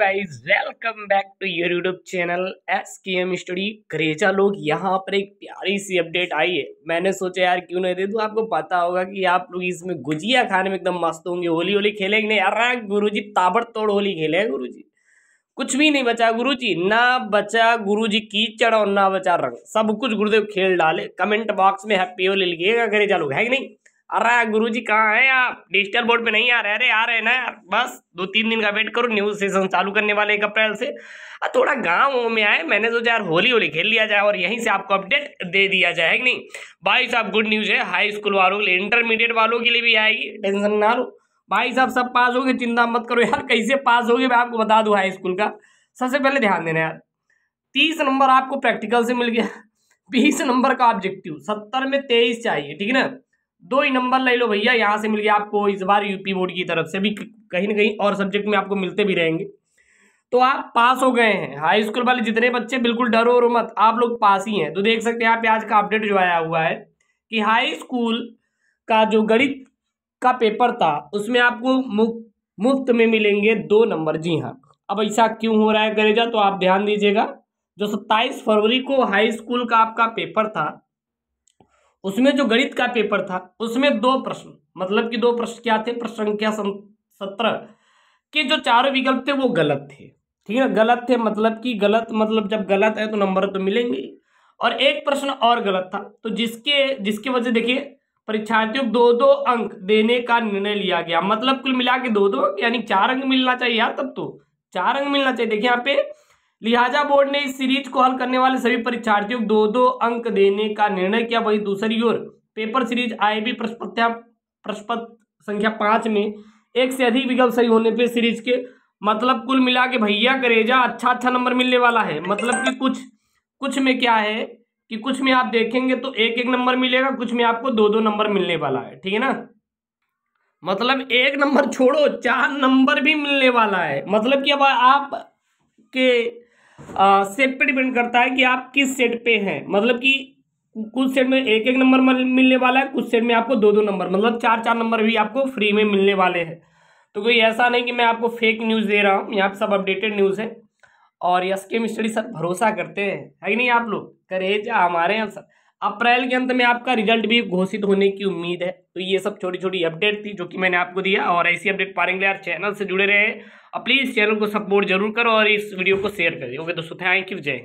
guys welcome back to your YouTube channel S K M study करेजा लोग यहाँ पर एक प्यारी सी अपडेट आई है मैंने सोचा यार क्यों नहीं दे दूँ आपको पता होगा कि आप लोग इसमें गुजिया खाने में एकदम मस्त होंगे होली होली खेलेंगे नहीं अरे गुरु जी ताबड़तोड़ होली खेले हैं गुरु जी कुछ भी नहीं बचा गुरु जी ना बचा गुरु जी कीचड़ और ना बचा रंग सब कुछ गुरुदेव खेल डाले कमेंट बॉक्स में हैप्पी होली लिखिएगा करेजा लोग है कि नहीं अरे गुरु जी कहाँ हैं आप डिजिटल बोर्ड पे नहीं आ रहे अरे आ रहे ना यार बस दो तीन दिन का वेट करो न्यूज़ सेशन चालू करने वाले एक अप्रैल से अब थोड़ा गाँव में आए मैंने सोचा यार होली होली खेल लिया जाए और यहीं से आपको अपडेट दे दिया जाए है कि नहीं भाई साहब गुड न्यूज़ है हाई स्कूल वालों के लिए इंटरमीडिएट वालों के लिए भी आएगी टेंशन ना लो भाई साहब सब पास हो गए चिंता मत करो यार कैसे पास हो मैं आपको बता दूँ हाई स्कूल का सबसे पहले ध्यान देना यार तीस नंबर आपको प्रैक्टिकल से मिल गया बीस नंबर का ऑब्जेक्टिव सत्तर में तेईस चाहिए ठीक है ना दो ही नंबर ले लो भैया यहाँ से मिल गया आपको इस बार यूपी बोर्ड की तरफ से भी कहीं ना कहीं और सब्जेक्ट में आपको मिलते भी रहेंगे तो आप पास हो गए हैं हाई स्कूल वाले जितने बच्चे बिल्कुल डरो और मत आप लोग पास ही हैं तो देख सकते हैं यहाँ पे आज का अपडेट जो आया हुआ है कि हाई स्कूल का जो गणित का पेपर था उसमें आपको मुफ्त में मिलेंगे दो नंबर जी हाँ अब ऐसा क्यों हो रहा है गरेजा तो आप ध्यान दीजिएगा जो सत्ताईस फरवरी को हाई स्कूल का आपका पेपर था उसमें जो गणित का पेपर था उसमें दो प्रश्न मतलब कि दो प्रश्न क्या थे प्रश्न संख्या सत्रह के जो चार विकल्प थे वो गलत थे ठीक है गलत थे मतलब कि गलत मतलब जब गलत है तो नंबर तो मिलेंगे और एक प्रश्न और गलत था तो जिसके जिसके वजह देखिए परीक्षार्थियों को दो दो अंक देने का निर्णय लिया गया मतलब कुल मिला के दो दो यानी चार अंक मिलना चाहिए यार हाँ, तब तो चार अंक मिलना चाहिए देखिए यहाँ पे लिहाजा बोर्ड ने इस सीरीज को हल करने वाले सभी परीक्षार्थियों को दो दो अंक देने का निर्णय किया वही दूसरी ओर पेपर सीरीज आई बी प्रश्नपत्र संख्या पांच में एक से अधिक विकल्प सही होने पर सीरीज के मतलब कुल मिला के भैया करेजा अच्छा अच्छा नंबर मिलने वाला है मतलब कि कुछ कुछ में क्या है कि कुछ में आप देखेंगे तो एक एक नंबर मिलेगा कुछ में आपको दो दो नंबर मिलने वाला है ठीक है ना मतलब एक नंबर छोड़ो चार नंबर भी मिलने वाला है मतलब कि अब आप के सेट पे डिपेंड करता है कि आप किस सेट पे हैं मतलब कि कुछ सेट में एक एक नंबर मिलने वाला है कुछ सेट में आपको दो दो नंबर मतलब चार चार नंबर भी आपको फ्री में मिलने वाले हैं तो कोई ऐसा नहीं कि मैं आपको फेक न्यूज़ दे रहा हूँ यहाँ पे सब अपडेटेड न्यूज़ है और यस के मिस्ट्री सर भरोसा करते हैं है कि नहीं आप लोग करे जा हमारे यहाँ सर अप्रैल के अंत में आपका रिजल्ट भी घोषित होने की उम्मीद है तो ये सब छोटी छोटी अपडेट थी जो कि मैंने आपको दिया और ऐसी अपडेट पारेंगे यार चैनल से जुड़े रहे और प्लीज़ चैनल को सपोर्ट जरूर करो और इस वीडियो को शेयर करिए ओके दोस्तों थैंक यू जय हिंद